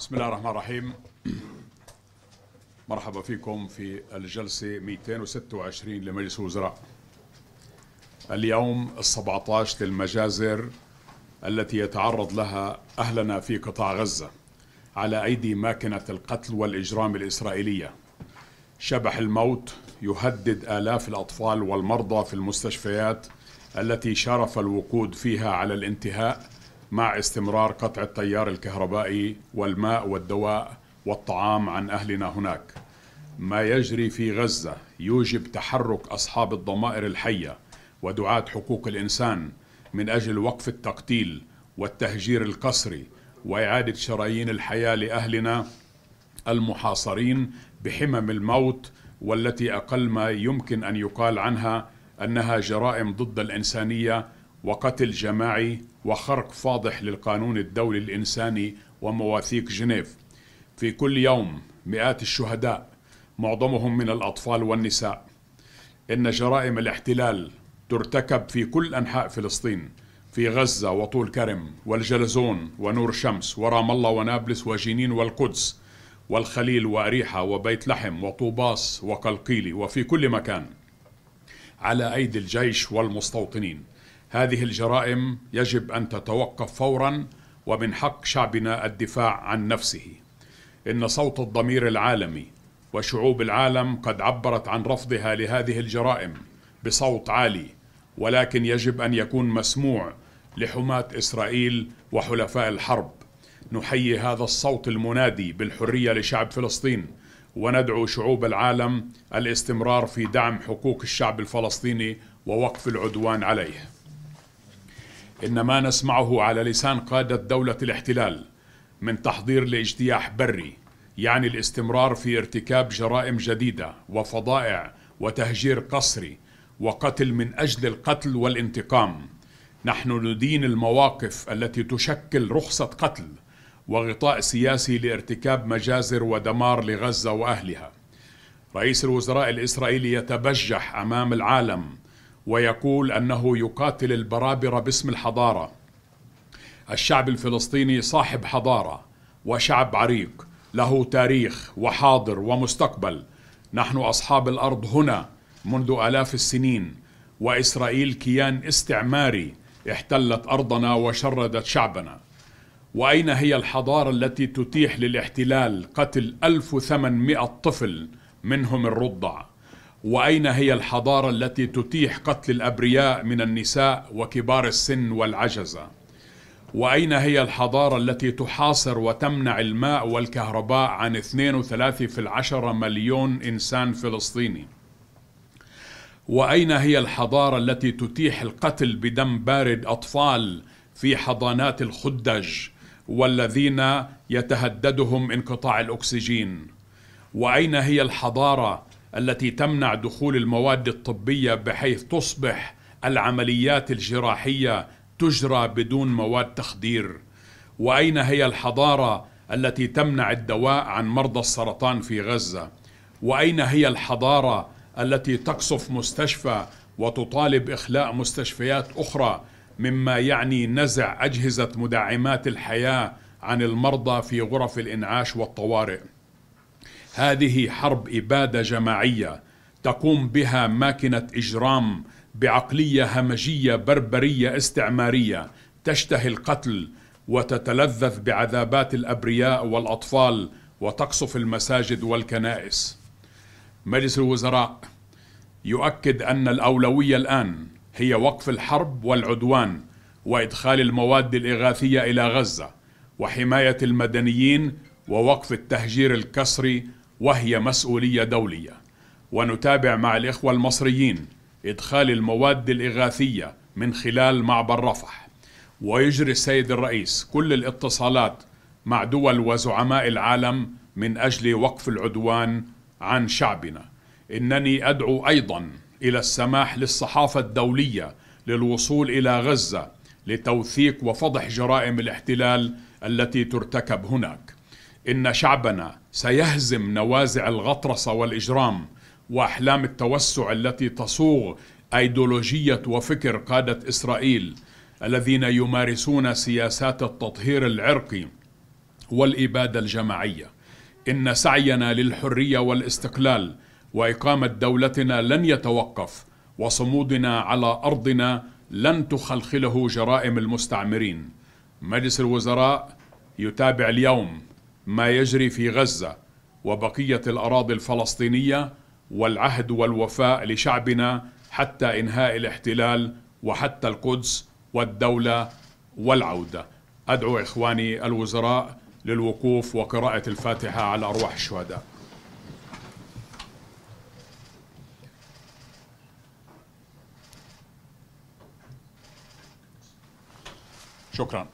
بسم الله الرحمن الرحيم مرحبا فيكم في الجلسة 226 لمجلس الوزراء اليوم ال 17 للمجازر التي يتعرض لها أهلنا في قطاع غزة على أيدي ماكنة القتل والإجرام الإسرائيلية شبح الموت يهدد آلاف الأطفال والمرضى في المستشفيات التي شرف الوقود فيها على الانتهاء مع استمرار قطع التيار الكهربائي والماء والدواء والطعام عن اهلنا هناك. ما يجري في غزه يوجب تحرك اصحاب الضمائر الحيه ودعاة حقوق الانسان من اجل وقف التقتيل والتهجير القسري واعاده شرايين الحياه لاهلنا المحاصرين بحمم الموت والتي اقل ما يمكن ان يقال عنها انها جرائم ضد الانسانيه وقتل جماعي وخرق فاضح للقانون الدولي الإنساني ومواثيق جنيف في كل يوم مئات الشهداء معظمهم من الأطفال والنساء إن جرائم الاحتلال ترتكب في كل أنحاء فلسطين في غزة وطول كرم والجلزون ونور شمس ورام الله ونابلس وجنين والقدس والخليل وأريحة وبيت لحم وطوباس وقلقيلي وفي كل مكان على أيدي الجيش والمستوطنين هذه الجرائم يجب أن تتوقف فورا ومن حق شعبنا الدفاع عن نفسه إن صوت الضمير العالمي وشعوب العالم قد عبرت عن رفضها لهذه الجرائم بصوت عالي ولكن يجب أن يكون مسموع لحماة إسرائيل وحلفاء الحرب نحيي هذا الصوت المنادي بالحرية لشعب فلسطين وندعو شعوب العالم الاستمرار في دعم حقوق الشعب الفلسطيني ووقف العدوان عليه إن ما نسمعه على لسان قادة دولة الاحتلال من تحضير لاجتياح بري يعني الاستمرار في ارتكاب جرائم جديدة وفضائع وتهجير قسري وقتل من أجل القتل والانتقام نحن ندين المواقف التي تشكل رخصة قتل وغطاء سياسي لارتكاب مجازر ودمار لغزة وأهلها رئيس الوزراء الإسرائيلي يتبجح أمام العالم ويقول انه يقاتل البرابره باسم الحضاره. الشعب الفلسطيني صاحب حضاره وشعب عريق له تاريخ وحاضر ومستقبل. نحن اصحاب الارض هنا منذ الاف السنين واسرائيل كيان استعماري احتلت ارضنا وشردت شعبنا. واين هي الحضاره التي تتيح للاحتلال قتل 1800 طفل منهم الرضع؟ واين هي الحضاره التي تتيح قتل الابرياء من النساء وكبار السن والعجزه واين هي الحضاره التي تحاصر وتمنع الماء والكهرباء عن اثنين وثلاثة في العشره مليون انسان فلسطيني واين هي الحضاره التي تتيح القتل بدم بارد اطفال في حضانات الخدج والذين يتهددهم انقطاع الاكسجين واين هي الحضاره التي تمنع دخول المواد الطبيه بحيث تصبح العمليات الجراحيه تجرى بدون مواد تخدير واين هي الحضاره التي تمنع الدواء عن مرضى السرطان في غزه واين هي الحضاره التي تقصف مستشفى وتطالب اخلاء مستشفيات اخرى مما يعني نزع اجهزه مدعمات الحياه عن المرضى في غرف الانعاش والطوارئ هذه حرب إبادة جماعية تقوم بها ماكنة إجرام بعقلية همجية بربرية استعمارية تشتهي القتل وتتلذذ بعذابات الأبرياء والأطفال وتقصف المساجد والكنائس مجلس الوزراء يؤكد أن الأولوية الآن هي وقف الحرب والعدوان وإدخال المواد الإغاثية إلى غزة وحماية المدنيين ووقف التهجير الكسري وهي مسؤولية دولية ونتابع مع الإخوة المصريين إدخال المواد الإغاثية من خلال معبر رفح ويجري السيد الرئيس كل الاتصالات مع دول وزعماء العالم من أجل وقف العدوان عن شعبنا إنني أدعو أيضا إلى السماح للصحافة الدولية للوصول إلى غزة لتوثيق وفضح جرائم الاحتلال التي ترتكب هناك إن شعبنا سيهزم نوازع الغطرسة والإجرام وأحلام التوسع التي تصوغ أيديولوجية وفكر قادة إسرائيل الذين يمارسون سياسات التطهير العرقي والإبادة الجماعية إن سعينا للحرية والاستقلال وإقامة دولتنا لن يتوقف وصمودنا على أرضنا لن تخلخله جرائم المستعمرين مجلس الوزراء يتابع اليوم ما يجري في غزة وبقية الأراضي الفلسطينية والعهد والوفاء لشعبنا حتى إنهاء الاحتلال وحتى القدس والدولة والعودة أدعو إخواني الوزراء للوقوف وقراءة الفاتحة على أرواح الشهداء شكرا